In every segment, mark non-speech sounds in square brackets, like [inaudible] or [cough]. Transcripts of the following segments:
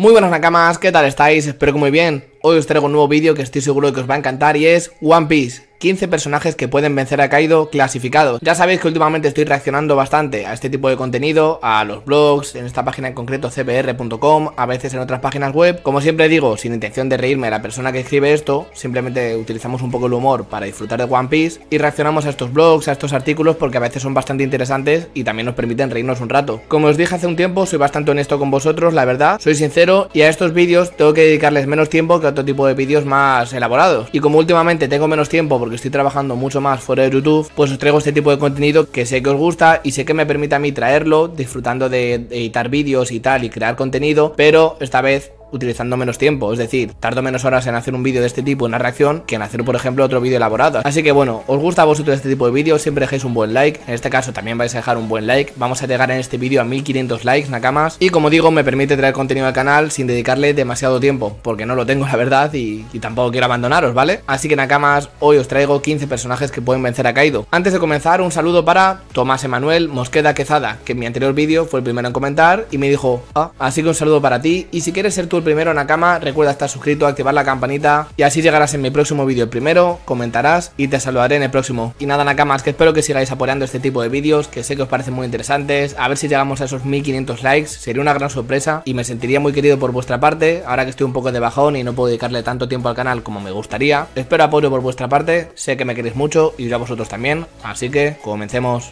Muy buenas nakamas, ¿qué tal estáis? Espero que muy bien. Hoy os traigo un nuevo vídeo que estoy seguro de que os va a encantar y es One Piece. 15 personajes que pueden vencer a Kaido clasificados. Ya sabéis que últimamente estoy reaccionando bastante a este tipo de contenido, a los blogs, en esta página en concreto cpr.com, a veces en otras páginas web. Como siempre digo, sin intención de reírme a la persona que escribe esto, simplemente utilizamos un poco el humor para disfrutar de One Piece y reaccionamos a estos blogs, a estos artículos porque a veces son bastante interesantes y también nos permiten reírnos un rato. Como os dije hace un tiempo, soy bastante honesto con vosotros, la verdad, soy sincero y a estos vídeos tengo que dedicarles menos tiempo que a otro tipo de vídeos más elaborados. Y como últimamente tengo menos tiempo porque estoy trabajando mucho más fuera de YouTube, pues os traigo este tipo de contenido que sé que os gusta y sé que me permite a mí traerlo disfrutando de, de editar vídeos y tal y crear contenido, pero esta vez utilizando menos tiempo. Es decir, tardo menos horas en hacer un vídeo de este tipo, una reacción, que en hacer, por ejemplo, otro vídeo elaborado. Así que bueno, os gusta a vosotros este tipo de vídeos, siempre dejéis un buen like. En este caso también vais a dejar un buen like. Vamos a llegar en este vídeo a 1500 likes, nakamas. Y como digo, me permite traer contenido al canal sin dedicarle demasiado tiempo, porque no lo tengo, la verdad, y, tampoco quiero abandonaros, ¿vale? Así que nakamas, hoy os traigo 15 personajes que pueden vencer a Kaido. Antes de comenzar, un saludo para Tomás Emanuel Mosqueda Quezada, que en mi anterior vídeo fue el primero en comentar y me dijo, ah", así que un saludo para ti y si quieres ser tú primero Nakama, recuerda estar suscrito, activar la campanita y así llegarás en mi próximo vídeo el primero, comentarás y te saludaré en el próximo. Y nada Nakamas, que espero que sigáis apoyando este tipo de vídeos, que sé que os parecen muy interesantes, a ver si llegamos a esos 1500 likes, sería una gran sorpresa y me sentiría muy querido por vuestra parte, ahora que estoy un poco de bajón y no puedo dedicarle tanto tiempo al canal como me gustaría. Espero apoyo por vuestra parte, sé que me queréis mucho y yo a vosotros también, así que comencemos.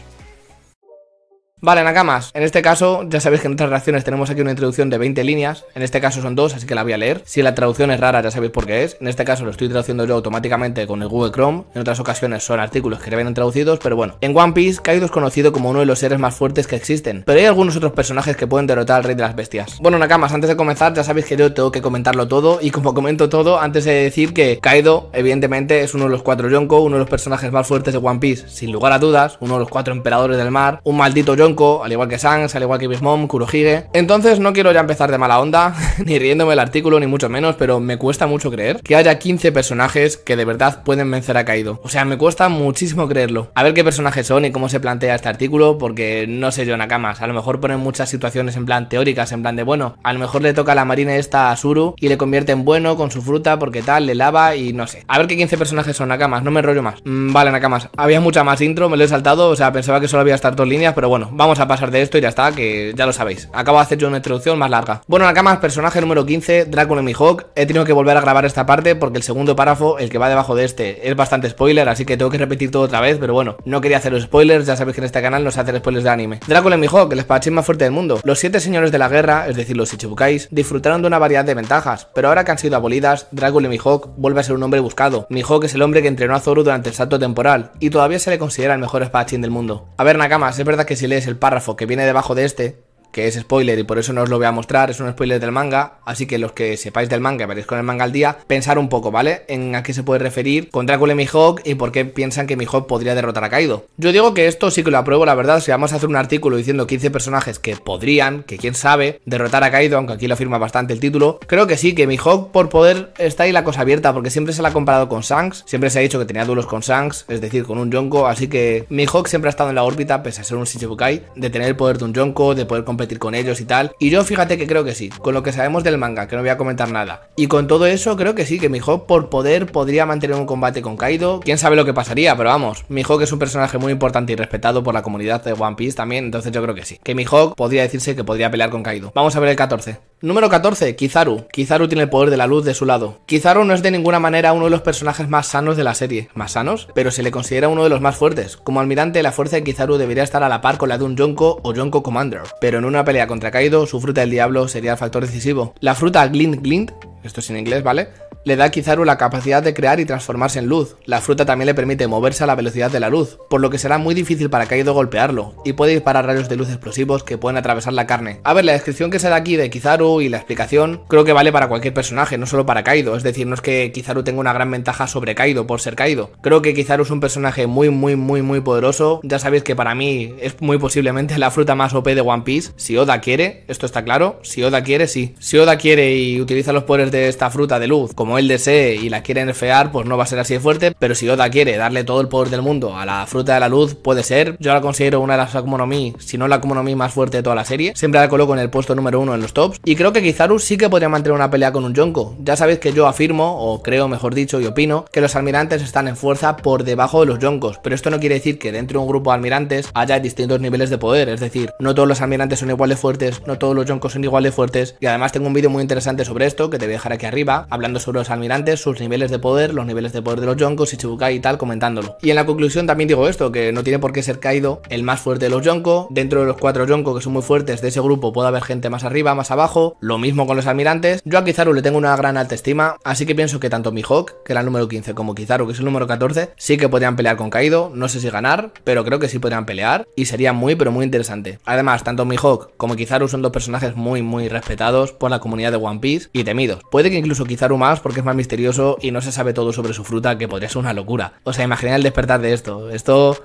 Vale, Nakamas, en este caso ya sabéis que en otras reacciones tenemos aquí una introducción de 20 líneas, en este caso son dos, así que la voy a leer. Si la traducción es rara ya sabéis por qué es, en este caso lo estoy traduciendo yo automáticamente con el Google Chrome, en otras ocasiones son artículos que le vienen traducidos, pero bueno. En One Piece, Kaido es conocido como uno de los seres más fuertes que existen, pero hay algunos otros personajes que pueden derrotar al Rey de las Bestias. Bueno, Nakamas, antes de comenzar ya sabéis que yo tengo que comentarlo todo, y como comento todo, antes de decir que Kaido, evidentemente, es uno de los cuatro Yonko, uno de los personajes más fuertes de One Piece, sin lugar a dudas, uno de los cuatro emperadores del mar, un maldito Yonko, al igual que Sans, al igual que Bismom Kurohige. Entonces no quiero ya empezar de mala onda, [laughs] ni riéndome el artículo, ni mucho menos, pero me cuesta mucho creer que haya 15 personajes que de verdad pueden vencer a Kaido. O sea, me cuesta muchísimo creerlo. A ver qué personajes son y cómo se plantea este artículo, porque no sé yo, Nakamas. A lo mejor ponen muchas situaciones en plan teóricas, en plan de bueno, a lo mejor le toca la marina esta a Suru y le convierte en bueno con su fruta porque tal, le lava y no sé. A ver qué 15 personajes son, Nakamas, no me rollo más. Mm, vale, Nakamas, había mucha más intro, me lo he saltado, o sea, pensaba que solo había estar dos líneas, pero bueno, vamos a pasar de esto y ya está, que ya lo sabéis. Acabo de hacer yo una introducción más larga. Bueno, Nakamas, personaje número 15, Drácula y Mihawk He tenido que volver a grabar esta parte porque el segundo párrafo, el que va debajo de este, es bastante spoiler, así que tengo que repetir todo otra vez, pero bueno, no quería hacer los spoilers, ya sabéis que en este canal no se hacen spoilers de anime. Drácula y el espadachín más fuerte del mundo. Los siete señores de la guerra, es decir, los Ichibukais, disfrutaron de una variedad de ventajas, pero ahora que han sido abolidas, Drácula y vuelve a ser un hombre buscado. Mihawk es el hombre que entrenó a Zoro durante el salto temporal y todavía se le considera el mejor espadachín del mundo. A ver, Nakamas, es verdad que si lees el párrafo que viene debajo de este, que es spoiler y por eso no os lo voy a mostrar, es un spoiler del manga, así que los que sepáis del manga y veréis con el manga al día, pensar un poco, ¿vale? En a qué se puede referir con Drácula y Mihawk y por qué piensan que Mihawk podría derrotar a Kaido. Yo digo que esto sí que lo apruebo, la verdad, si vamos a hacer un artículo diciendo 15 personajes que podrían, que quién sabe, derrotar a Kaido, aunque aquí lo afirma bastante el título, creo que sí, que Mihawk por poder está ahí la cosa abierta, porque siempre se la ha comparado con Shanks, siempre se ha dicho que tenía duelos con Shanks, es decir, con un Yonko, así que Mihawk siempre ha estado en la órbita, pese a ser un Shichibukai, de tener el poder de un Yonko, de poder competir con ellos y tal. Y yo fíjate que creo que sí, con lo que sabemos del manga, que no voy a comentar nada. Y con todo eso, creo que sí, que Mihawk por poder podría mantener un combate con Kaido. Quién sabe lo que pasaría, pero vamos, Mihawk es un personaje muy importante y respetado por la comunidad de One Piece también, entonces yo creo que sí. Que Mihawk podría decirse que podría pelear con Kaido. Vamos a ver el 14. Número 14, Kizaru. Kizaru tiene el poder de la luz de su lado. Kizaru no es de ninguna manera uno de los personajes más sanos de la serie, más sanos, pero se le considera uno de los más fuertes. Como almirante, la fuerza de Kizaru debería estar a la par con la de un Yonko o Yonko Commander, pero no una pelea contra Kaido, su fruta del diablo sería el factor decisivo. La fruta Glint Glint esto es en inglés, ¿vale? Le da a Kizaru la capacidad de crear y transformarse en luz. La fruta también le permite moverse a la velocidad de la luz, por lo que será muy difícil para Kaido golpearlo, y puede disparar rayos de luz explosivos que pueden atravesar la carne. A ver, la descripción que se da aquí de Kizaru y la explicación creo que vale para cualquier personaje, no solo para Kaido. Es decir, no es que Kizaru tenga una gran ventaja sobre Kaido por ser Kaido. Creo que Kizaru es un personaje muy, muy, muy, muy poderoso. Ya sabéis que para mí es muy posiblemente la fruta más OP de One Piece. Si Oda quiere, esto está claro. Si Oda quiere, sí. Si Oda quiere y utiliza los poderes de esta fruta de luz como él desee y la quiere enfear, pues no va a ser así de fuerte. Pero si Oda quiere darle todo el poder del mundo a la fruta de la luz, puede ser. Yo la considero una de las Akuma si no la Akuma más fuerte de toda la serie. Siempre la coloco en el puesto número uno en los tops. Y creo que Kizaru sí que podría mantener una pelea con un Yonko. Ya sabéis que yo afirmo, o creo mejor dicho, y opino, que los almirantes están en fuerza por debajo de los Yonkos. Pero esto no quiere decir que dentro de un grupo de almirantes haya distintos niveles de poder. Es decir, no todos los almirantes son igual de fuertes, no todos los Yonkos son igual de fuertes. Y además tengo un vídeo muy interesante sobre esto que te voy a dejar aquí arriba, hablando sobre los almirantes, sus niveles de poder, los niveles de poder de los Yonkos y Chibukai y tal, comentándolo. Y en la conclusión también digo esto, que no tiene por qué ser Kaido el más fuerte de los Yonko, dentro de los cuatro Yonko que son muy fuertes de ese grupo puede haber gente más arriba, más abajo, lo mismo con los almirantes. Yo a Kizaru le tengo una gran alta estima, así que pienso que tanto Mihawk, que era el número 15, como Kizaru, que es el número 14, sí que podrían pelear con Kaido, no sé si ganar, pero creo que sí podrían pelear y sería muy pero muy interesante. Además, tanto Mihawk como Kizaru son dos personajes muy muy respetados por la comunidad de One Piece y temidos. Puede que incluso quizá más porque es más misterioso y no se sabe todo sobre su fruta, que podría ser una locura. O sea, imagina el despertar de esto. Esto...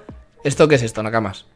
¿Esto qué es esto, Nakamas?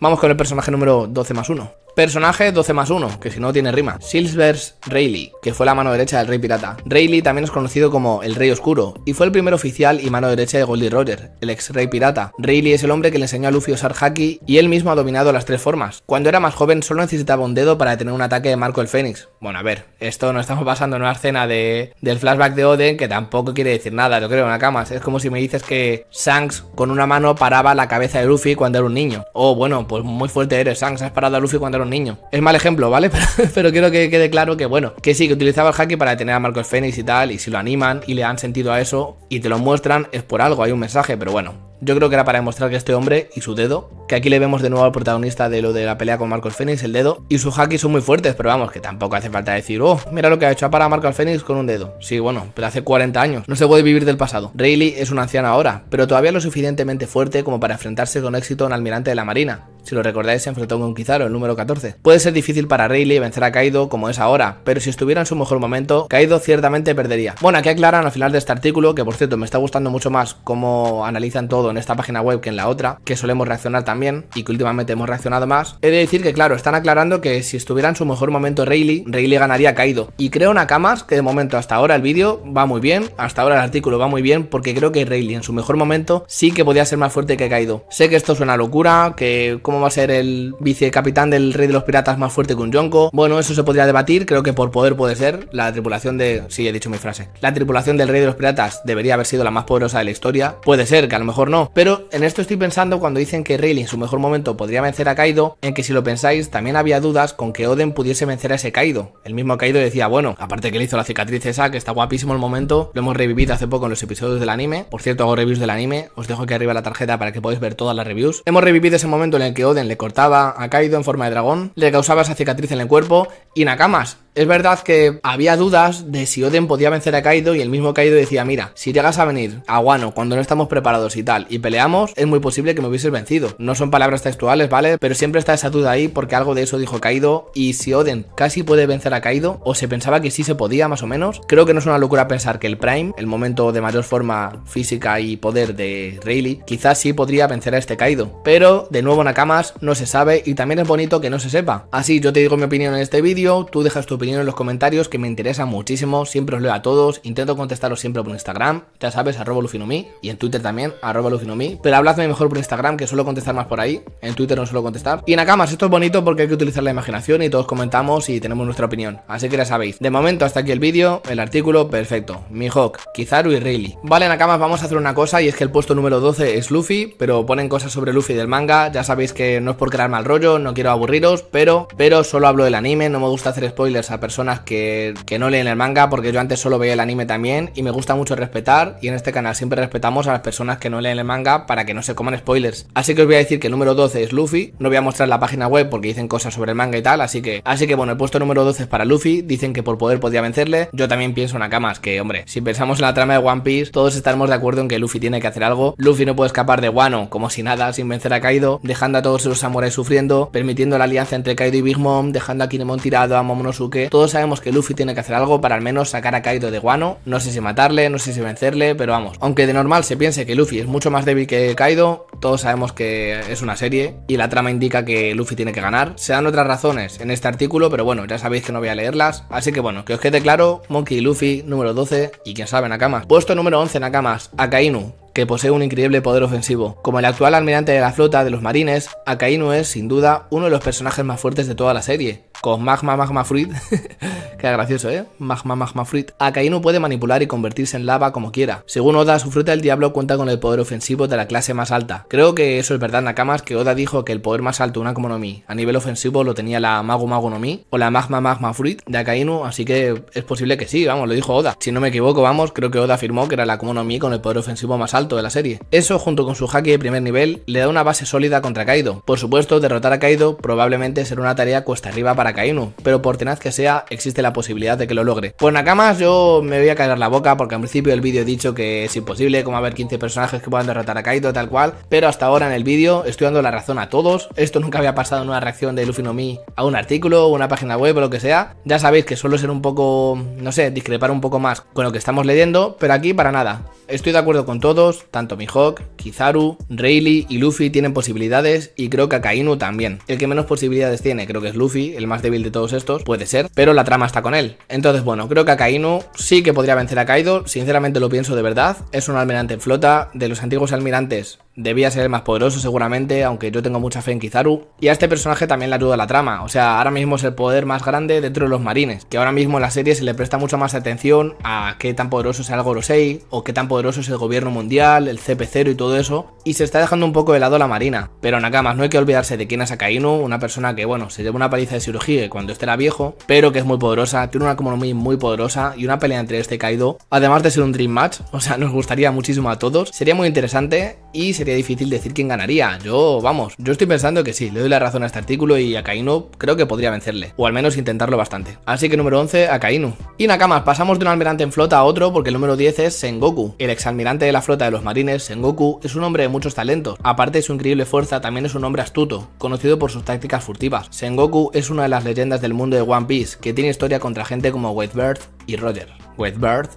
Vamos con el personaje número 12 más 1. Personaje 12 más 1, que si no tiene rima. Silvers Rayleigh, que fue la mano derecha del Rey Pirata. Rayleigh también es conocido como el Rey Oscuro, y fue el primer oficial y mano derecha de Goldie Roger, el ex Rey Pirata. Rayleigh es el hombre que le enseñó a Luffy a usar Haki, y él mismo ha dominado las tres formas. Cuando era más joven solo necesitaba un dedo para tener un ataque de Marco el Fénix. Bueno, a ver, esto no estamos pasando en una escena de, del flashback de Oden, que tampoco quiere decir nada, yo creo, Nakamas. Es como si me dices que Shanks con una mano paraba la cabeza de Luffy cuando era un niño. O oh, bueno, pues muy fuerte eres, Shanks, has parado a Luffy cuando era niño Es mal ejemplo, ¿vale? [laughs] Pero, quiero que quede claro que, bueno, que sí, que utilizaba el hacky para detener a Marcos Fénix y tal, y si lo animan y le dan sentido a eso y te lo muestran, es por algo, hay un mensaje, pero bueno, yo creo que era para demostrar que este hombre y su dedo, que aquí le vemos de nuevo al protagonista de lo de la pelea con Marcos Fénix, el dedo, y su haki son muy fuertes, pero vamos, que tampoco hace falta decir, oh, mira lo que ha hecho, para Marco Marcos Fénix con un dedo. Sí, bueno, pero hace 40 años, no se puede vivir del pasado. Rayleigh es una anciana ahora, pero todavía lo suficientemente fuerte como para enfrentarse con éxito a un almirante de la marina. Si lo recordáis, se enfrentó con Kizaru, el número 14. Puede ser difícil para Rayleigh vencer a Kaido como es ahora, pero si estuviera en su mejor momento, Kaido ciertamente perdería. Bueno, aquí aclaran al final de este artículo, que por cierto me está gustando mucho más cómo analizan todo en esta página web que en la otra, que solemos reaccionar también y que últimamente hemos reaccionado más. He de decir que claro, están aclarando que si estuviera en su mejor momento Rayleigh, Rayleigh ganaría a Kaido. Y creo Nakamas que de momento hasta ahora el vídeo va muy bien, hasta ahora el artículo va muy bien, porque creo que Rayleigh en su mejor momento sí que podía ser más fuerte que Kaido. Sé que esto suena locura, que va a ser el vicecapitán del Rey de los Piratas más fuerte que un Yonko. Bueno, eso se podría debatir, creo que por poder puede ser. La tripulación de... Sí, he dicho mi frase. La tripulación del Rey de los Piratas debería haber sido la más poderosa de la historia. Puede ser, que a lo mejor no. Pero en esto estoy pensando cuando dicen que Rayleigh en su mejor momento podría vencer a Kaido, en que si lo pensáis también había dudas con que Oden pudiese vencer a ese Kaido. El mismo Kaido decía, bueno, aparte que le hizo la cicatriz esa, que está guapísimo el momento, lo hemos revivido hace poco en los episodios del anime. Por cierto, hago reviews del anime, os dejo aquí arriba la tarjeta para que podáis ver todas las reviews. Hemos revivido ese momento en el que Oden le cortaba a Kaido en forma de dragón, le causaba esa cicatriz en el cuerpo, y Nakamas, es verdad que había dudas de si Oden podía vencer a Kaido y el mismo Kaido decía, mira, si llegas a venir a Wano cuando no estamos preparados y tal, y peleamos, es muy posible que me hubieses vencido. No son palabras textuales, ¿vale? Pero siempre está esa duda ahí porque algo de eso dijo Kaido y si Oden casi puede vencer a Kaido, o se pensaba que sí se podía más o menos, creo que no es una locura pensar que el Prime, el momento de mayor forma física y poder de Rayleigh, quizás sí podría vencer a este Kaido. Pero, de nuevo Nakamas, no se sabe y también es bonito que no se sepa. Así yo te digo mi opinión en este vídeo, tú dejas tu opinión en los comentarios que me interesa muchísimo, siempre os leo a todos, intento contestaros siempre por Instagram, ya sabes, arroba lufinomi, y en Twitter también, arroba lufinomi, pero habladme mejor por Instagram, que suelo contestar más por ahí, en Twitter no suelo contestar. Y Nakamas, esto es bonito porque hay que utilizar la imaginación y todos comentamos y tenemos nuestra opinión, así que ya sabéis. De momento hasta aquí el vídeo, el artículo, perfecto, Mihawk, Kizaru y Rili. Vale Nakamas, vamos a hacer una cosa y es que el puesto número 12 es Luffy, pero ponen cosas sobre Luffy del manga, ya sabéis que no es por crear mal rollo, no quiero aburriros, pero, pero solo hablo del anime, no me gusta hacer spoilers a personas que, que, no leen el manga, porque yo antes solo veía el anime también, y me gusta mucho respetar, y en este canal siempre respetamos a las personas que no leen el manga para que no se coman spoilers. Así que os voy a decir que el número 12 es Luffy, no voy a mostrar la página web porque dicen cosas sobre el manga y tal, así que, así que bueno, el puesto número 12 es para Luffy, dicen que por poder podía vencerle, yo también pienso en Akamas, que hombre, si pensamos en la trama de One Piece, todos estaremos de acuerdo en que Luffy tiene que hacer algo, Luffy no puede escapar de Wano como si nada, sin vencer a Kaido, dejando a todos los samuráis sufriendo, permitiendo la alianza entre Kaido y Big Mom, dejando a Kinemon tirado a Momonosuke, todos sabemos que Luffy tiene que hacer algo para al menos sacar a Kaido de Guano. No sé si matarle, no sé si vencerle, pero vamos. Aunque de normal se piense que Luffy es mucho más débil que Kaido, todos sabemos que es una serie y la trama indica que Luffy tiene que ganar. Se dan otras razones en este artículo, pero bueno, ya sabéis que no voy a leerlas. Así que bueno, que os quede claro, Monkey y Luffy número 12 y quién sabe Nakamas. Puesto número 11 Nakamas, Akainu, que posee un increíble poder ofensivo. Como el actual almirante de la flota de los marines, Akainu es, sin duda, uno de los personajes más fuertes de toda la serie con Magma Magma Fruit. [laughs] Queda gracioso, ¿eh? Magma Magma Fruit. Akainu puede manipular y convertirse en lava como quiera. Según Oda, su fruta del diablo cuenta con el poder ofensivo de la clase más alta. Creo que eso es verdad, Nakamas, que Oda dijo que el poder más alto de una mi. a nivel ofensivo lo tenía la Mago Mi o la Magma Magma Fruit de Akainu, así que es posible que sí, vamos, lo dijo Oda. Si no me equivoco, vamos, creo que Oda afirmó que era la mi con el poder ofensivo más alto de la serie. Eso, junto con su haki de primer nivel, le da una base sólida contra Kaido. Por supuesto, derrotar a Kaido probablemente será una tarea cuesta arriba para Kainu, pero por tenaz que sea, existe la posibilidad de que lo logre. Pues Nakamas, yo me voy a caer la boca porque al principio del vídeo he dicho que es imposible, como haber 15 personajes que puedan derrotar a Kaido, tal cual, pero hasta ahora en el vídeo estoy dando la razón a todos. Esto nunca había pasado en una reacción de Luffy no Mi a un artículo, una página web o lo que sea. Ya sabéis que suelo ser un poco, no sé, discrepar un poco más con lo que estamos leyendo, pero aquí para nada. Estoy de acuerdo con todos, tanto Mihawk, Kizaru, Rayleigh y Luffy tienen posibilidades y creo que Akainu también. El que menos posibilidades tiene creo que es Luffy, el más débil de todos estos, puede ser, pero la trama está con él. Entonces, bueno, creo que Akainu sí que podría vencer a Kaido, sinceramente lo pienso de verdad, es un almirante en flota, de los antiguos almirantes Debía ser el más poderoso seguramente, aunque yo tengo mucha fe en Kizaru. Y a este personaje también le ayuda la trama, o sea, ahora mismo es el poder más grande dentro de los marines, que ahora mismo en la serie se le presta mucha más atención a qué tan poderoso sea el Gorosei, o qué tan poderoso es el gobierno mundial, el CP0 y todo eso, y se está dejando un poco de lado la marina. Pero Nakamas, no hay que olvidarse de quién es Akainu, una persona que, bueno, se lleva una paliza de cirugía cuando este era viejo, pero que es muy poderosa, tiene una economía muy poderosa y una pelea entre este Kaido, además de ser un Dream Match, o sea, nos gustaría muchísimo a todos, sería muy interesante y sería difícil decir quién ganaría. Yo, vamos, yo estoy pensando que sí, le doy la razón a este artículo y Akainu creo que podría vencerle, o al menos intentarlo bastante. Así que número 11, Akainu. Y Nakamas, pasamos de un almirante en flota a otro porque el número 10 es Sengoku. El exalmirante de la flota de los marines, Sengoku, es un hombre de muchos talentos. Aparte de su increíble fuerza, también es un hombre astuto, conocido por sus tácticas furtivas. Sengoku es una de las leyendas del mundo de One Piece, que tiene historia contra gente como Bird y Roger. Bird?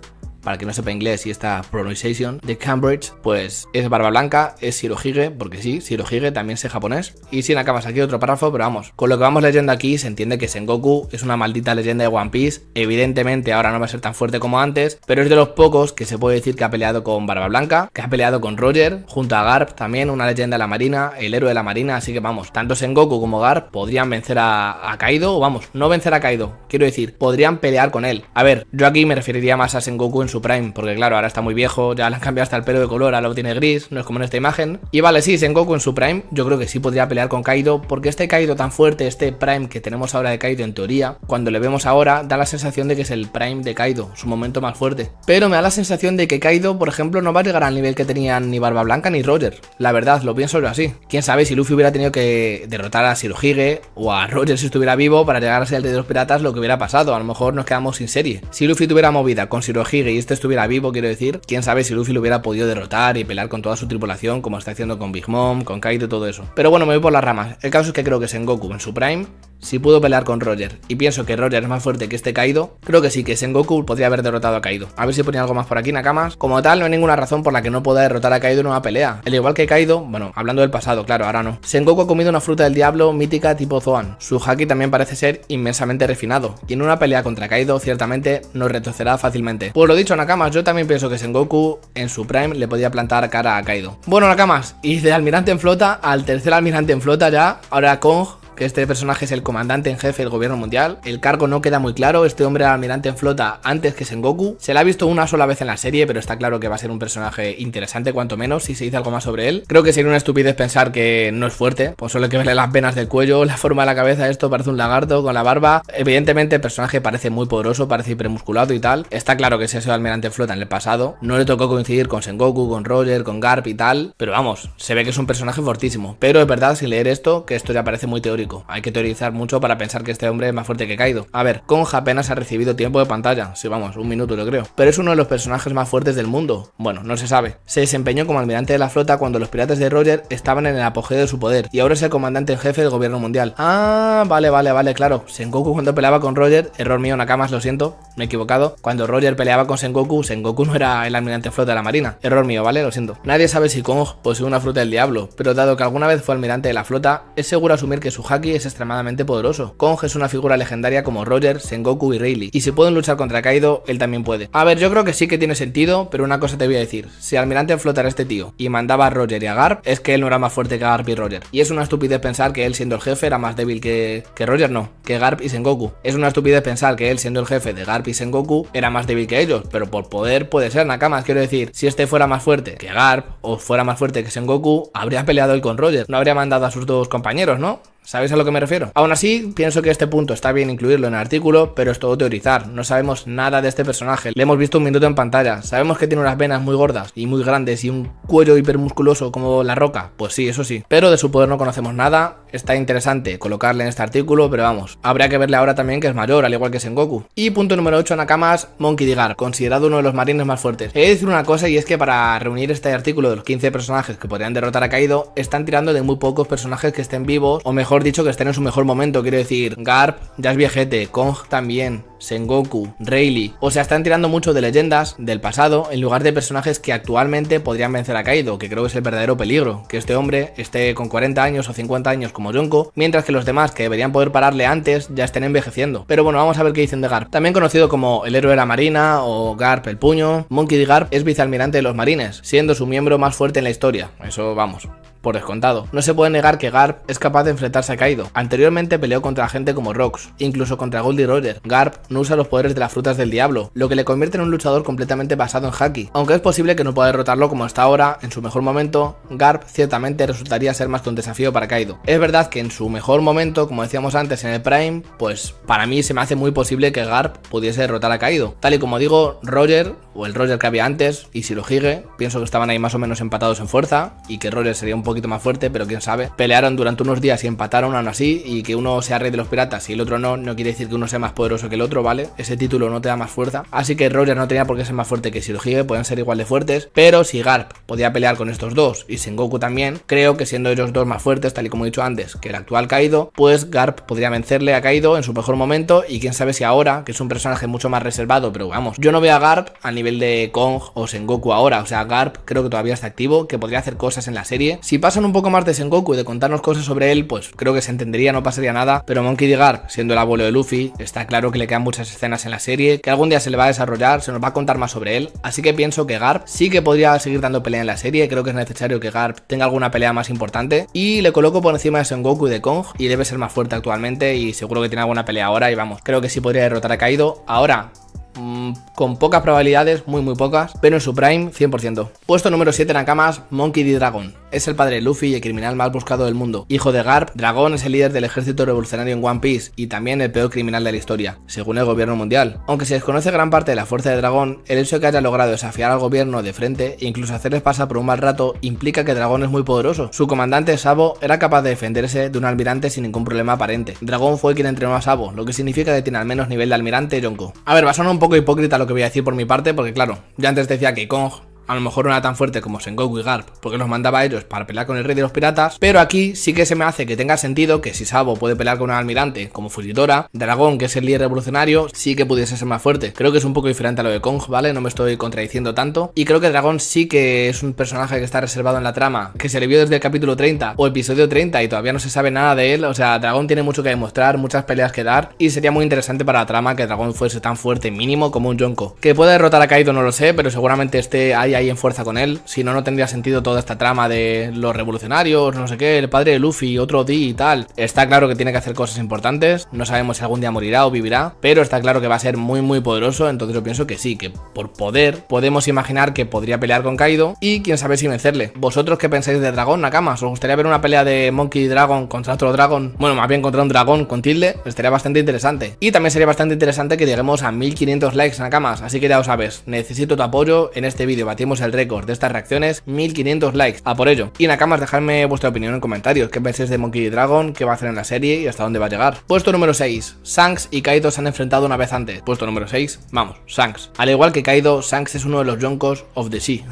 para que no sepa inglés y esta pronunciation de Cambridge, pues es barba blanca, es Shirohige, porque sí, Shirohige también sé japonés. Y si acabas aquí otro párrafo, pero vamos, con lo que vamos leyendo aquí se entiende que Sengoku es una maldita leyenda de One Piece, evidentemente ahora no va a ser tan fuerte como antes, pero es de los pocos que se puede decir que ha peleado con Barba Blanca, que ha peleado con Roger, junto a Garp también, una leyenda de la Marina, el héroe de la Marina, así que vamos, tanto Sengoku como Garp podrían vencer a, a Kaido, o vamos, no vencer a Kaido, quiero decir, podrían pelear con él. A ver, yo aquí me referiría más a Sengoku en su su prime, porque claro, ahora está muy viejo, ya le han cambiado hasta el pelo de color, ahora lo tiene gris, no es como en esta imagen. Y vale, sí, Sengoku en su prime, yo creo que sí podría pelear con Kaido, porque este Kaido tan fuerte, este prime que tenemos ahora de Kaido en teoría, cuando le vemos ahora, da la sensación de que es el prime de Kaido, su momento más fuerte. Pero me da la sensación de que Kaido, por ejemplo, no va a llegar al nivel que tenían ni Barba Blanca ni Roger. La verdad, lo pienso yo así. Quién sabe si Luffy hubiera tenido que derrotar a Shirohige o a Roger si estuviera vivo para llegar a ser el de los piratas, lo que hubiera pasado. A lo mejor nos quedamos sin serie. Si Luffy tuviera movida con Shirohige y este estuviera vivo, quiero decir, quién sabe si Luffy lo hubiera podido derrotar y pelear con toda su tripulación, como está haciendo con Big Mom, con Kaido, todo eso. Pero bueno, me voy por las ramas. El caso es que creo que Sengoku en su Prime si pudo pelear con Roger y pienso que Roger es más fuerte que este Kaido, creo que sí que Sengoku podría haber derrotado a Kaido. A ver si ponía algo más por aquí, Nakamas. Como tal, no hay ninguna razón por la que no pueda derrotar a Kaido en una pelea. El igual que Kaido, bueno, hablando del pasado, claro, ahora no. Sengoku ha comido una fruta del diablo mítica tipo Zoan. Su haki también parece ser inmensamente refinado y en una pelea contra Kaido ciertamente no retrocederá fácilmente. Pues lo dicho, Nakamas, yo también pienso que Sengoku en su prime le podía plantar cara a Kaido. Bueno, Nakamas, y de almirante en flota al tercer almirante en flota ya, ahora Kong que este personaje es el comandante en jefe del gobierno mundial. El cargo no queda muy claro, este hombre era almirante en flota antes que Sengoku. Se la ha visto una sola vez en la serie, pero está claro que va a ser un personaje interesante, cuanto menos, si se dice algo más sobre él. Creo que sería una estupidez pensar que no es fuerte, Pues solo que verle las venas del cuello, la forma de la cabeza, esto parece un lagarto con la barba. Evidentemente el personaje parece muy poderoso, parece hipermusculado y tal. Está claro que se ha sido almirante en flota en el pasado. No le tocó coincidir con Sengoku, con Roger, con Garp y tal, pero vamos, se ve que es un personaje fortísimo. Pero es verdad, sin leer esto, que esto ya parece muy teórico hay que teorizar mucho para pensar que este hombre es más fuerte que Kaido. A ver, Kong apenas ha recibido tiempo de pantalla, sí vamos, un minuto lo creo, pero es uno de los personajes más fuertes del mundo. Bueno, no se sabe. Se desempeñó como almirante de la flota cuando los piratas de Roger estaban en el apogeo de su poder y ahora es el comandante en jefe del gobierno mundial. Ah, vale, vale, vale, claro. Sengoku cuando peleaba con Roger, error mío, Nakamas, lo siento, me he equivocado. Cuando Roger peleaba con Sengoku, Sengoku no era el almirante flota de la marina. Error mío, ¿vale? Lo siento. Nadie sabe si Kong posee una fruta del diablo, pero dado que alguna vez fue almirante de la flota, es seguro asumir que su aquí es extremadamente poderoso. Kong es una figura legendaria como Roger, Sengoku y Rayleigh. Y si pueden luchar contra Kaido, él también puede. A ver, yo creo que sí que tiene sentido, pero una cosa te voy a decir. Si Almirante flotara este tío y mandaba a Roger y a Garp, es que él no era más fuerte que Garp y Roger. Y es una estupidez pensar que él siendo el jefe era más débil que, que Roger, no, que Garp y Sengoku. Es una estupidez pensar que él siendo el jefe de Garp y Sengoku era más débil que ellos, pero por poder puede ser Nakamas. Quiero decir, si este fuera más fuerte que Garp o fuera más fuerte que Sengoku, habría peleado él con Roger, no habría mandado a sus dos compañeros, ¿no? ¿Sabéis a lo que me refiero? Aún así, pienso que este punto está bien incluirlo en el artículo, pero es todo teorizar. No sabemos nada de este personaje. Le hemos visto un minuto en pantalla. Sabemos que tiene unas venas muy gordas y muy grandes y un cuello hipermusculoso como la roca. Pues sí, eso sí. Pero de su poder no conocemos nada. Está interesante colocarle en este artículo, pero vamos. habría que verle ahora también que es mayor, al igual que Sengoku. Y punto número 8, Nakamas, Monkey Digar, considerado uno de los marines más fuertes. He de decir una cosa y es que para reunir este artículo de los 15 personajes que podrían derrotar a Kaido, están tirando de muy pocos personajes que estén vivos o mejor dicho, que estén en su mejor momento. Quiero decir, Garp ya es viejete, Kong también, Sengoku, Rayleigh. O sea, están tirando mucho de leyendas del pasado en lugar de personajes que actualmente podrían vencer a Kaido, que creo que es el verdadero peligro. Que este hombre esté con 40 años o 50 años como Junko, mientras que los demás que deberían poder pararle antes ya estén envejeciendo. Pero bueno, vamos a ver qué dicen de Garp. También conocido como el héroe de la marina o Garp el puño, Monkey D. Garp es vicealmirante de los marines, siendo su miembro más fuerte en la historia. Eso vamos por descontado. No se puede negar que Garp es capaz de enfrentarse a Kaido. Anteriormente peleó contra gente como Rox, incluso contra Goldie Roger. Garp no usa los poderes de las frutas del diablo, lo que le convierte en un luchador completamente basado en Haki. Aunque es posible que no pueda derrotarlo como hasta ahora, en su mejor momento, Garp ciertamente resultaría ser más que un desafío para Kaido. Es verdad que en su mejor momento, como decíamos antes en el Prime, pues para mí se me hace muy posible que Garp pudiese derrotar a Kaido. Tal y como digo, Roger, o el Roger que había antes, y si lo jigue, pienso que estaban ahí más o menos empatados en fuerza, y que Roger sería un poco poquito más fuerte, pero quién sabe. Pelearon durante unos días y empataron aún así, y que uno sea rey de los piratas y el otro no, no quiere decir que uno sea más poderoso que el otro, ¿vale? Ese título no te da más fuerza. Así que Roger no tenía por qué ser más fuerte que Shirohige, pueden ser igual de fuertes, pero si Garp podía pelear con estos dos y Sengoku también, creo que siendo ellos dos más fuertes, tal y como he dicho antes, que el actual caído pues Garp podría vencerle a caído en su mejor momento y quién sabe si ahora, que es un personaje mucho más reservado, pero vamos, yo no veo a Garp a nivel de Kong o Sengoku ahora, o sea, Garp creo que todavía está activo, que podría hacer cosas en la serie. Si pasan un poco más de Sengoku y de contarnos cosas sobre él, pues creo que se entendería, no pasaría nada, pero Monkey D. Garp, siendo el abuelo de Luffy, está claro que le quedan muchas escenas en la serie, que algún día se le va a desarrollar, se nos va a contar más sobre él, así que pienso que Garp sí que podría seguir dando pelea en la serie, creo que es necesario que Garp tenga alguna pelea más importante, y le coloco por encima de Sengoku y de Kong, y debe ser más fuerte actualmente, y seguro que tiene alguna pelea ahora, y vamos, creo que sí podría derrotar a Kaido. Ahora, mm, con pocas probabilidades, muy muy pocas, pero en su prime 100%. Puesto número 7 en Nakamas, Monkey D. Dragon es el padre de Luffy y el criminal más buscado del mundo. Hijo de Garp, Dragón es el líder del ejército revolucionario en One Piece y también el peor criminal de la historia, según el gobierno mundial. Aunque se desconoce gran parte de la fuerza de Dragón, el hecho de que haya logrado desafiar al gobierno de frente e incluso hacerles pasar por un mal rato implica que Dragón es muy poderoso. Su comandante Sabo era capaz de defenderse de un almirante sin ningún problema aparente. Dragón fue quien entrenó a Sabo, lo que significa que tiene al menos nivel de almirante Yonko. A ver, va a sonar un poco hipócrita lo que voy a decir por mi parte, porque claro, yo antes decía que Kong a lo mejor no era tan fuerte como Sengoku y Garp, porque los mandaba a ellos para pelear con el rey de los piratas, pero aquí sí que se me hace que tenga sentido que si Sabo puede pelear con un almirante como Fujitora Dragón, que es el líder revolucionario, sí que pudiese ser más fuerte. Creo que es un poco diferente a lo de Kong, ¿vale? No me estoy contradiciendo tanto. Y creo que Dragón sí que es un personaje que está reservado en la trama, que se le vio desde el capítulo 30 o episodio 30 y todavía no se sabe nada de él. O sea, Dragón tiene mucho que demostrar, muchas peleas que dar, y sería muy interesante para la trama que Dragón fuese tan fuerte mínimo como un Yonko. Que pueda derrotar a Kaido no lo sé, pero seguramente este ahí ahí en fuerza con él. Si no, no tendría sentido toda esta trama de los revolucionarios, no sé qué, el padre de Luffy, otro D y tal. Está claro que tiene que hacer cosas importantes. No sabemos si algún día morirá o vivirá, pero está claro que va a ser muy, muy poderoso. Entonces yo pienso que sí, que por poder podemos imaginar que podría pelear con Kaido y quién sabe si vencerle. ¿Vosotros qué pensáis de Dragón Nakamas? ¿Os gustaría ver una pelea de Monkey Dragon contra otro dragón? Bueno, más bien contra un dragón con tilde. Estaría bastante interesante. Y también sería bastante interesante que lleguemos a 1500 likes Nakamas. Así que ya lo sabes, necesito tu apoyo en este vídeo el récord de estas reacciones, 1500 likes, a por ello. Y Nakamas, dejarme vuestra opinión en comentarios, qué pensáis de Monkey Dragon, qué va a hacer en la serie y hasta dónde va a llegar. Puesto número 6, Sanks y Kaido se han enfrentado una vez antes. Puesto número 6, vamos, Shanks. Al igual que Kaido, Shanks es uno de los Yonkos of the Sea. [laughs]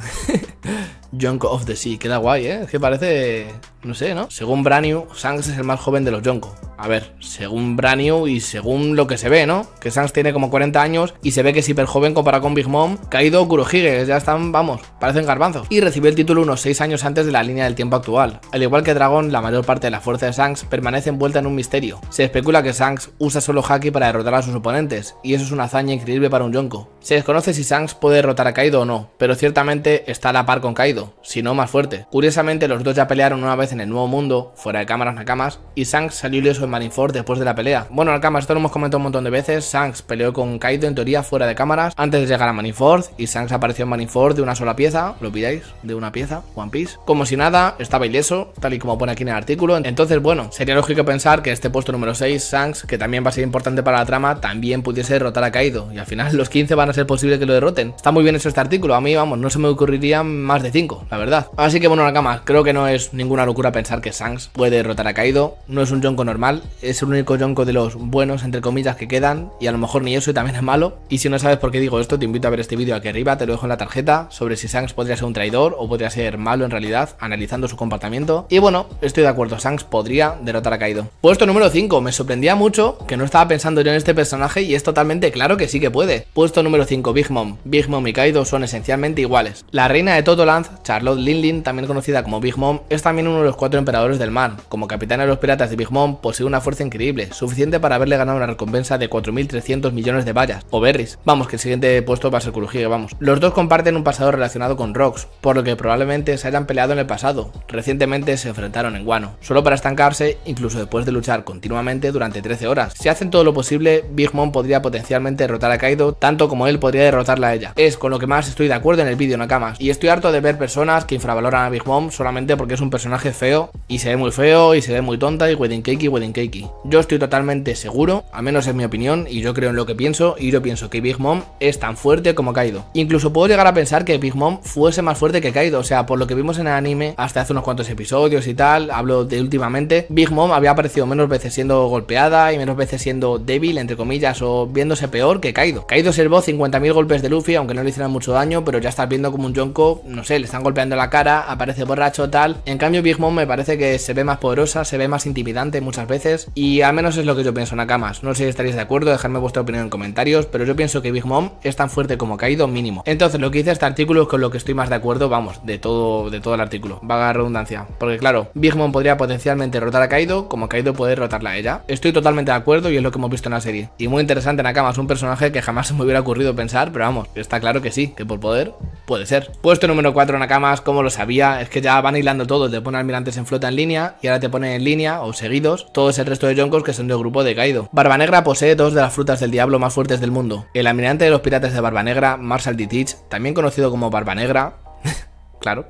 Junko of the Sea. Queda guay, ¿eh? Es que parece. No sé, ¿no? Según Braniu, Sans es el más joven de los Jonko. A ver, según Braniu y según lo que se ve, ¿no? Que Sans tiene como 40 años y se ve que es hiper joven comparado con Big Mom, Caído Kurohige. Ya están, vamos, parecen garbanzos. Y recibió el título unos 6 años antes de la línea del tiempo actual. Al igual que Dragon, la mayor parte de la fuerza de Shanks permanece envuelta en un misterio. Se especula que Sans usa solo Haki para derrotar a sus oponentes, y eso es una hazaña increíble para un Jonko. Se desconoce si Shanks puede derrotar a Kaido o no, pero ciertamente está a la par con Kaido, si no más fuerte. Curiosamente, los dos ya pelearon una vez en el Nuevo Mundo, fuera de cámaras Nakamas, y Shanks salió ileso en Marineford después de la pelea. Bueno, Nakamas, esto lo hemos comentado un montón de veces, Shanks peleó con Kaido en teoría fuera de cámaras antes de llegar a Marineford, y Shanks apareció en Marineford de una sola pieza, ¿lo pidáis? De una pieza, One Piece. Como si nada, estaba ileso, tal y como pone aquí en el artículo, entonces bueno, sería lógico pensar que este puesto número 6, Shanks, que también va a ser importante para la trama, también pudiese derrotar a Kaido, y al final los 15 van a ser posible que lo derroten. Está muy bien eso este artículo. A mí, vamos, no se me ocurriría más de 5, la verdad. Así que bueno, cama. creo que no es ninguna locura pensar que Sans puede derrotar a Kaido. No es un Yonko normal, es el único Yonko de los buenos, entre comillas, que quedan. Y a lo mejor ni eso y también es malo. Y si no sabes por qué digo esto, te invito a ver este vídeo aquí arriba, te lo dejo en la tarjeta, sobre si Sans podría ser un traidor o podría ser malo en realidad, analizando su comportamiento. Y bueno, estoy de acuerdo, Sans podría derrotar a Kaido. Puesto número 5, me sorprendía mucho que no estaba pensando yo en este personaje y es totalmente claro que sí que puede. Puesto número 5. Big Mom, Big Mom y Kaido son esencialmente iguales. La reina de Totoland, Charlotte Linlin, también conocida como Big Mom, es también uno de los cuatro emperadores del mar. Como capitana de los piratas de Big Mom, posee una fuerza increíble, suficiente para haberle ganado una recompensa de 4.300 millones de vallas, o berries. Vamos, que el siguiente puesto va a ser Kurohige, vamos. Los dos comparten un pasado relacionado con Rocks, por lo que probablemente se hayan peleado en el pasado. Recientemente se enfrentaron en Guano, solo para estancarse, incluso después de luchar continuamente durante 13 horas. Si hacen todo lo posible, Big Mom podría potencialmente derrotar a Kaido, tanto como podría derrotarla a ella. Es con lo que más estoy de acuerdo en el vídeo, Nakamas. Y estoy harto de ver personas que infravaloran a Big Mom solamente porque es un personaje feo y se ve muy feo y se ve muy tonta y wedding cakey, wedding cakey. Yo estoy totalmente seguro, al menos es mi opinión, y yo creo en lo que pienso, y yo pienso que Big Mom es tan fuerte como Kaido. Incluso puedo llegar a pensar que Big Mom fuese más fuerte que Kaido, o sea, por lo que vimos en el anime hasta hace unos cuantos episodios y tal, hablo de últimamente, Big Mom había aparecido menos veces siendo golpeada y menos veces siendo débil, entre comillas, o viéndose peor que Kaido. Kaido es boss 50 50.000 golpes de Luffy, aunque no le hicieran mucho daño, pero ya estás viendo como un Yonko, no sé, le están golpeando la cara, aparece borracho, tal. En cambio, Big Mom me parece que se ve más poderosa, se ve más intimidante muchas veces, y al menos es lo que yo pienso, Nakamas. No sé si estaréis de acuerdo, dejadme vuestra opinión en comentarios, pero yo pienso que Big Mom es tan fuerte como Kaido mínimo. Entonces, lo que hice este artículo es con lo que estoy más de acuerdo, vamos, de todo, de todo el artículo. Vaga redundancia. Porque claro, Big Mom podría potencialmente rotar a Kaido, como Kaido puede rotarla a ella. Estoy totalmente de acuerdo y es lo que hemos visto en la serie. Y muy interesante, Nakamas, un personaje que jamás se me hubiera ocurrido pensar, pero vamos, está claro que sí, que por poder puede ser. Puesto número 4 Nakamas, como lo sabía, es que ya van hilando todos, te pone almirantes en flota en línea y ahora te pone en línea o seguidos todo el resto de Yonkos que son del grupo de Kaido. Barba Negra posee dos de las frutas del diablo más fuertes del mundo. El almirante de los piratas de Barba Negra, Marshal D. Teach, también conocido como Barba Negra, [laughs] claro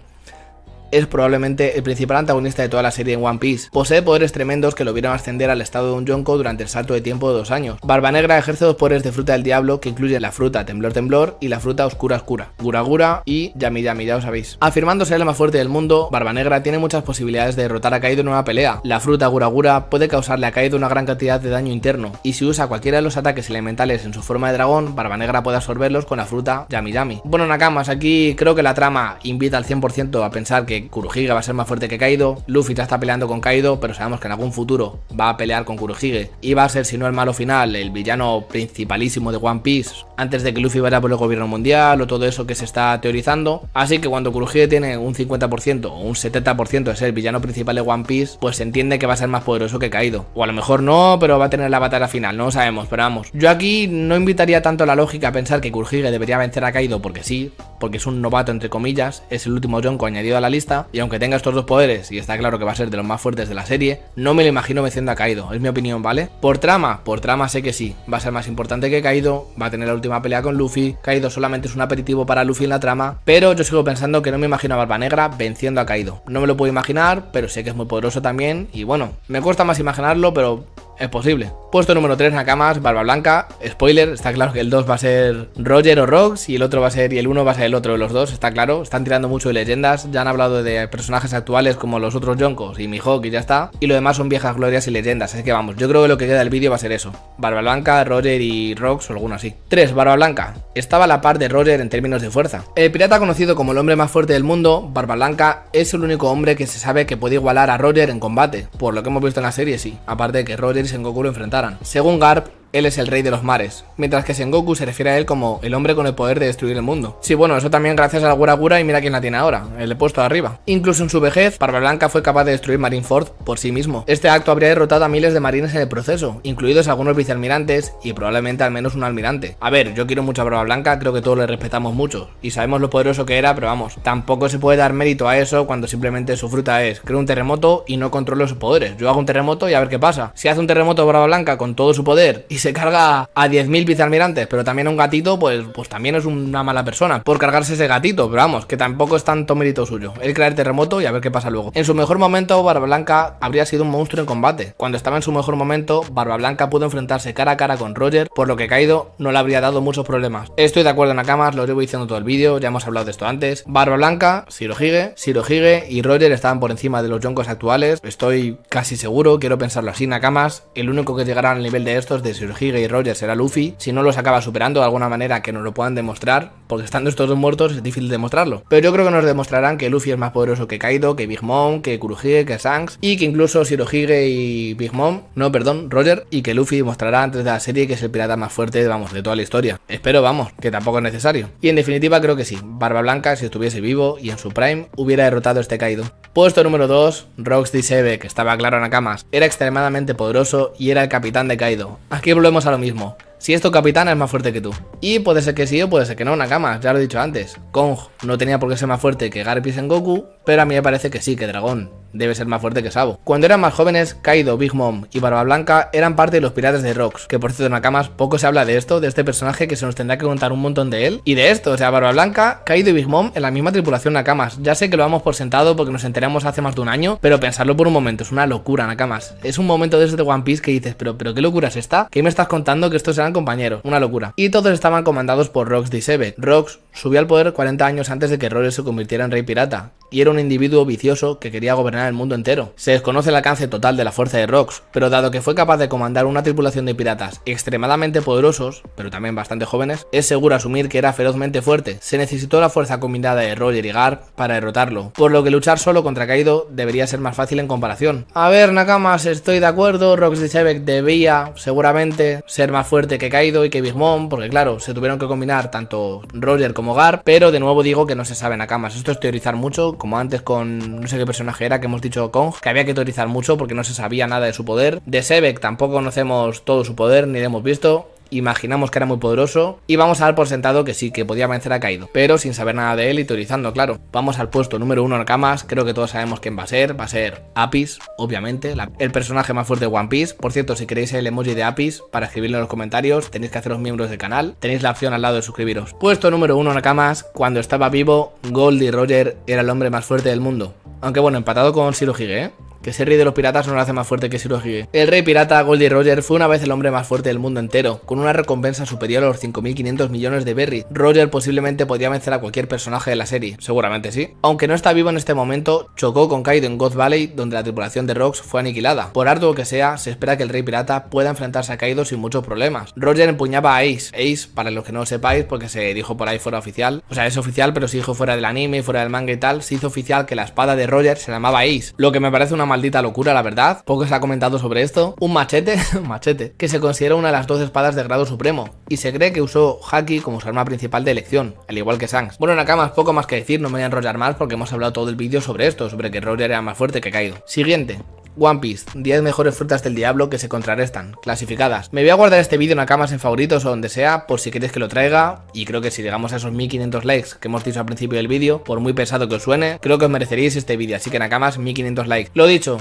es probablemente el principal antagonista de toda la serie en One Piece. Posee poderes tremendos que lo vieron ascender al estado de un Yonko durante el salto de tiempo de dos años. Barba Negra ejerce dos poderes de fruta del diablo que incluyen la fruta Temblor Temblor y la fruta Oscura Oscura, Gura Gura y Yami Yami, ya os sabéis. Afirmando ser el más fuerte del mundo, Barba Negra tiene muchas posibilidades de derrotar a Kaido en una pelea. La fruta Gura Gura puede causarle a Kaido una gran cantidad de daño interno, y si usa cualquiera de los ataques elementales en su forma de dragón, Barba Negra puede absorberlos con la fruta Yami Yami. Bueno, Nakamas, aquí creo que la trama invita al 100% a pensar que va a ser más fuerte que Kaido. Luffy ya está peleando con Kaido, pero sabemos que en algún futuro va a pelear con Kurohige. Y va a ser, si no el malo final, el villano principalísimo de One Piece. Antes de que Luffy vaya por el gobierno mundial o todo eso que se está teorizando. Así que cuando Kurohige tiene un 50% o un 70% de ser el villano principal de One Piece, pues se entiende que va a ser más poderoso que Kaido. O a lo mejor no, pero va a tener la batalla final, no lo sabemos, pero vamos. Yo aquí no invitaría tanto la lógica a pensar que Kurohige debería vencer a Kaido porque sí, porque es un novato entre comillas, es el último Jonko añadido a la lista, y aunque tenga estos dos poderes, y está claro que va a ser de los más fuertes de la serie, no me lo imagino venciendo a Kaido, es mi opinión, ¿vale? Por trama, por trama sé que sí, va a ser más importante que Kaido, va a tener la última pelea con Luffy, Kaido solamente es un aperitivo para Luffy en la trama, pero yo sigo pensando que no me imagino a Barba Negra venciendo a Kaido. No me lo puedo imaginar, pero sé que es muy poderoso también, y bueno, me cuesta más imaginarlo, pero es posible. Puesto número 3, Nakamas, Barba Blanca. Spoiler, está claro que el 2 va a ser Roger o Rox y el otro va a ser. Y el 1 va a ser el otro de los dos, está claro. Están tirando mucho de leyendas. Ya han hablado de personajes actuales como los otros Yonkos y Mihawk y ya está. Y lo demás son viejas glorias y leyendas. Así que vamos, yo creo que lo que queda del vídeo va a ser eso: Barba Blanca, Roger y Rox o alguno así. 3. Barba Blanca. Estaba a la par de Roger en términos de fuerza. El pirata conocido como el hombre más fuerte del mundo, Barba Blanca, es el único hombre que se sabe que puede igualar a Roger en combate. Por lo que hemos visto en la serie, sí. Aparte de que Roger en Goku lo enfrentaran. Según Garp, él es el rey de los mares, mientras que Sengoku se refiere a él como el hombre con el poder de destruir el mundo. Sí, bueno, eso también gracias a la Gura Gura y mira quién la tiene ahora, el he puesto de arriba. Incluso en su vejez, Barba Blanca fue capaz de destruir Marineford por sí mismo. Este acto habría derrotado a miles de marines en el proceso, incluidos algunos vicealmirantes y probablemente al menos un almirante. A ver, yo quiero mucho a Barba Blanca, creo que todos le respetamos mucho y sabemos lo poderoso que era, pero vamos, tampoco se puede dar mérito a eso cuando simplemente su fruta es creo un terremoto y no controlo sus poderes. Yo hago un terremoto y a ver qué pasa. Si hace un terremoto Barba Blanca con todo su poder y se carga a 10.000 vicealmirantes, pero también a un gatito, pues, pues también es una mala persona por cargarse ese gatito. Pero vamos, que tampoco es tanto mérito suyo. Él crea el terremoto y a ver qué pasa luego. En su mejor momento, Barba Blanca habría sido un monstruo en combate. Cuando estaba en su mejor momento, Barba Blanca pudo enfrentarse cara a cara con Roger, por lo que Caído no le habría dado muchos problemas. Estoy de acuerdo, Nakamas, lo llevo diciendo todo el vídeo, ya hemos hablado de esto antes. Barba Blanca, Shirohige, Shirohige y Roger estaban por encima de los Yonkos actuales. Estoy casi seguro, quiero pensarlo así, Nakamas. El único que llegará al nivel de estos es de Shirohige Hige y Roger será Luffy. Si no los acaba superando de alguna manera que nos lo puedan demostrar, porque estando estos dos muertos es difícil demostrarlo. Pero yo creo que nos demostrarán que Luffy es más poderoso que Kaido, que Big Mom, que Kurohige, que Shanks y que incluso Shirohige y Big Mom, no, perdón, Roger, y que Luffy demostrará antes de la serie que es el pirata más fuerte, vamos, de toda la historia. Espero, vamos, que tampoco es necesario. Y en definitiva creo que sí, Barba Blanca si estuviese vivo y en su prime hubiera derrotado a este Kaido. Puesto número 2, Roxy Seve, que estaba claro en Akamas, era extremadamente poderoso y era el capitán de Kaido. Aquí volvemos a lo mismo. Si esto capitana es más fuerte que tú. Y puede ser que sí o puede ser que no, Nakama, ya lo he dicho antes. Kong no tenía por qué ser más fuerte que Garpis en Goku, pero a mí me parece que sí, que Dragón debe ser más fuerte que Sabo. Cuando eran más jóvenes, Kaido, Big Mom y Barba Blanca eran parte de los piratas de Rocks, que por cierto Nakamas poco se habla de esto, de este personaje que se nos tendrá que contar un montón de él, y de esto, o sea, Barba Blanca, Kaido y Big Mom en la misma tripulación Nakamas, ya sé que lo damos por sentado porque nos enteramos hace más de un año, pero pensarlo por un momento, es una locura Nakamas, es un momento de ese One Piece que dices, pero, pero qué locura es esta, ¿qué me estás contando que estos eran compañeros? Una locura. Y todos estaban comandados por Rocks 17, Rocks subió al poder 40 años antes de que Roller se convirtiera en rey pirata, y era un individuo vicioso que quería gobernar el mundo entero. Se desconoce el alcance total de la fuerza de Rox, pero dado que fue capaz de comandar una tripulación de piratas extremadamente poderosos, pero también bastante jóvenes, es seguro asumir que era ferozmente fuerte. Se necesitó la fuerza combinada de Roger y Gar para derrotarlo, por lo que luchar solo contra Kaido debería ser más fácil en comparación. A ver, Nakamas, estoy de acuerdo, Rox de debía seguramente ser más fuerte que Kaido y que Big Mom, porque claro, se tuvieron que combinar tanto Roger como Gar, pero de nuevo digo que no se sabe Nakamas, esto es teorizar mucho, como antes con no sé qué personaje era que hemos dicho Kong, que había que teorizar mucho porque no se sabía nada de su poder. De Sebek tampoco conocemos todo su poder ni lo hemos visto imaginamos que era muy poderoso y vamos a dar por sentado que sí, que podía vencer a Kaido, pero sin saber nada de él y teorizando, claro. Vamos al puesto número uno 1 Nakamas, creo que todos sabemos quién va a ser, va a ser Apis, obviamente, el personaje más fuerte de One Piece. Por cierto, si queréis el emoji de Apis para escribirlo en los comentarios, tenéis que haceros miembros del canal, tenéis la opción al lado de suscribiros. Puesto número 1 Nakamas, cuando estaba vivo, Goldie Roger era el hombre más fuerte del mundo. Aunque bueno, empatado con Shirohige, ¿eh? que ser rey de los piratas no lo hace más fuerte que Shirohige. El rey pirata Goldie Roger fue una vez el hombre más fuerte del mundo entero, con una recompensa superior a los 5.500 millones de Berry. Roger posiblemente podía vencer a cualquier personaje de la serie, seguramente sí. Aunque no está vivo en este momento, chocó con Kaido en God Valley, donde la tripulación de Rocks fue aniquilada. Por arduo que sea, se espera que el rey pirata pueda enfrentarse a Kaido sin muchos problemas. Roger empuñaba a Ace, Ace, para los que no lo sepáis, porque se dijo por ahí fuera oficial, o sea, es oficial, pero se dijo fuera del anime, y fuera del manga y tal, se hizo oficial que la espada de Roger se llamaba Ace, lo que me parece una maldita locura, la verdad. Poco se ha comentado sobre esto. Un machete, [laughs] un machete, que se considera una de las dos espadas de grado supremo, y se cree que usó Haki como su arma principal de elección, al igual que sans Bueno, Nakamas, poco más que decir, no me voy a enrollar más porque hemos hablado todo el vídeo sobre esto, sobre que Roger era más fuerte que Kaido. Siguiente, One Piece, 10 mejores frutas del diablo que se contrarrestan, clasificadas. Me voy a guardar este vídeo en más en favoritos o donde sea, por si queréis que lo traiga, y creo que si llegamos a esos 1500 likes que hemos dicho al principio del vídeo, por muy pesado que os suene, creo que os mereceréis este vídeo, así que Nakamas, 1500 likes. Lo dicho,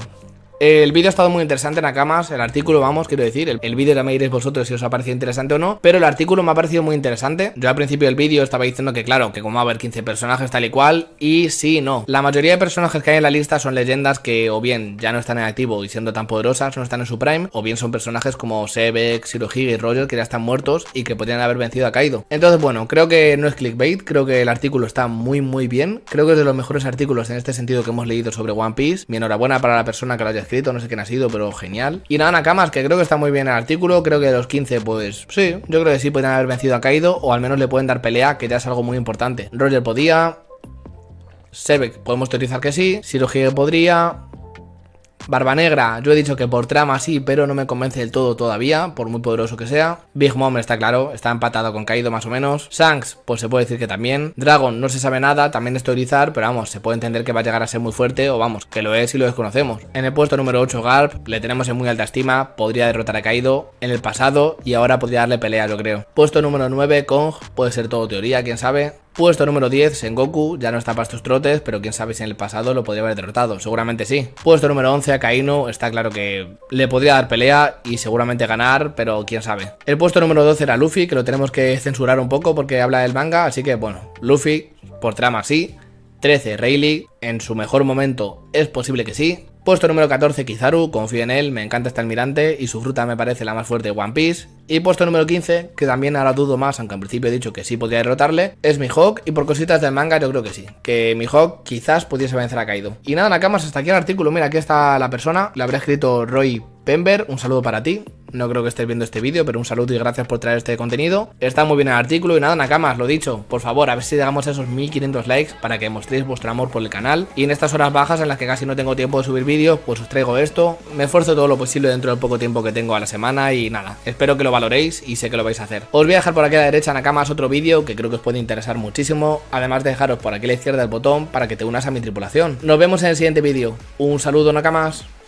el vídeo ha estado muy interesante, Nakamas. El artículo, vamos, quiero decir. El, vídeo vídeo me diréis vosotros si os ha parecido interesante o no. Pero el artículo me ha parecido muy interesante. Yo al principio del vídeo estaba diciendo que, claro, que como va a haber 15 personajes tal y cual. Y sí, no. La mayoría de personajes que hay en la lista son leyendas que, o bien, ya no están en activo y siendo tan poderosas, no están en su prime. O bien son personajes como Sebek, Shirohige y Roger que ya están muertos y que podrían haber vencido a caído. Entonces, bueno, creo que no es clickbait. Creo que el artículo está muy, muy bien. Creo que es de los mejores artículos en este sentido que hemos leído sobre One Piece. Mi enhorabuena para la persona que lo haya escrito, no sé quién ha sido, pero genial. Y nada, Nakamas, que creo que está muy bien el artículo, creo que de los 15, pues sí, yo creo que sí pueden haber vencido a caído o al menos le pueden dar pelea, que ya es algo muy importante. Roger podía, Sebek podemos teorizar que sí, Shirohige podría, Barba Negra, yo he dicho que por trama sí, pero no me convence del todo todavía, por muy poderoso que sea. Big Mom está claro, está empatado con Kaido más o menos. Shanks, pues se puede decir que también. Dragon no se sabe nada, también es teorizar, pero vamos, se puede entender que va a llegar a ser muy fuerte, o vamos, que lo es y lo desconocemos. En el puesto número 8, Garp, le tenemos en muy alta estima, podría derrotar a Kaido en el pasado y ahora podría darle pelea, yo creo. Puesto número 9, Kong, puede ser todo teoría, quién sabe. Puesto número 10, Sengoku, ya no está para estos trotes, pero quién sabe si en el pasado lo podría haber derrotado, seguramente sí. Puesto número 11, Akainu, está claro que le podría dar pelea y seguramente ganar, pero quién sabe. El puesto número 12 era Luffy, que lo tenemos que censurar un poco porque habla del manga, así que bueno, Luffy, por trama sí. 13, Rayleigh, en su mejor momento es posible que sí. Puesto número 14, Kizaru, confío en él, me encanta este almirante y su fruta me parece la más fuerte de One Piece. Y puesto número 15, que también ahora dudo más, aunque al principio he dicho que sí podía derrotarle, es Mihawk. Y por cositas del manga, yo creo que sí. Que Mihawk quizás pudiese vencer a Kaido. Y nada, Nakamas, hasta aquí el artículo. Mira, aquí está la persona. Le habrá escrito Roy Pember. Un saludo para ti. No creo que estés viendo este vídeo, pero un saludo y gracias por traer este contenido. Está muy bien el artículo y nada, Nakamas, lo dicho. Por favor, a ver si llegamos a esos 1500 likes para que mostréis vuestro amor por el canal. Y en estas horas bajas en las que casi no tengo tiempo de subir vídeos, pues os traigo esto. Me esfuerzo todo lo posible dentro del poco tiempo que tengo a la semana y nada, espero que lo valoréis y sé que lo vais a hacer. Os voy a dejar por aquí a la derecha Nakamas otro vídeo que creo que os puede interesar muchísimo, además de dejaros por aquí a la izquierda el botón para que te unas a mi tripulación. Nos vemos en el siguiente vídeo. Un saludo Nakamas.